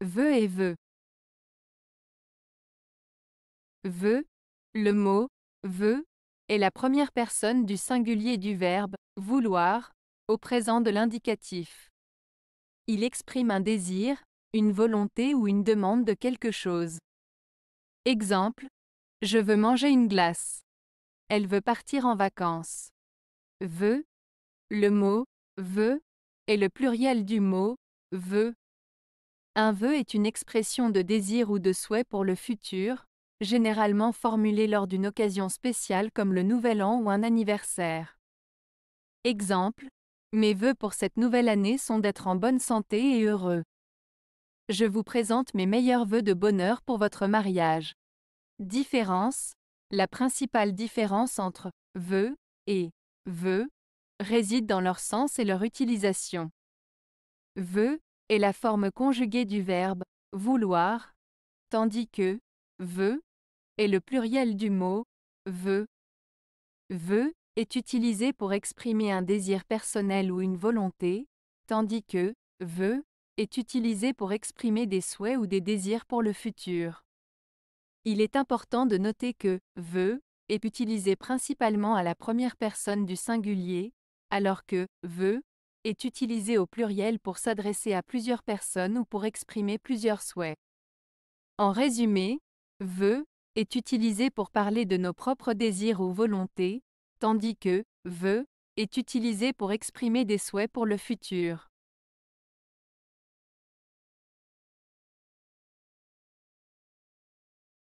Veut et veut. Veut, le mot veut est la première personne du singulier du verbe vouloir au présent de l'indicatif. Il exprime un désir, une volonté ou une demande de quelque chose. Exemple Je veux manger une glace. Elle veut partir en vacances. Veut, le mot veut est le pluriel du mot veut un vœu est une expression de désir ou de souhait pour le futur, généralement formulée lors d'une occasion spéciale comme le Nouvel An ou un anniversaire. Exemple, mes vœux pour cette nouvelle année sont d'être en bonne santé et heureux. Je vous présente mes meilleurs vœux de bonheur pour votre mariage. Différence La principale différence entre vœux et vœux réside dans leur sens et leur utilisation. Vœux est la forme conjuguée du verbe vouloir, tandis que veut est le pluriel du mot veut. Veut est utilisé pour exprimer un désir personnel ou une volonté, tandis que veut est utilisé pour exprimer des souhaits ou des désirs pour le futur. Il est important de noter que veut est utilisé principalement à la première personne du singulier, alors que veut est utilisé au pluriel pour s'adresser à plusieurs personnes ou pour exprimer plusieurs souhaits. En résumé, veut est utilisé pour parler de nos propres désirs ou volontés, tandis que veut est utilisé pour exprimer des souhaits pour le futur.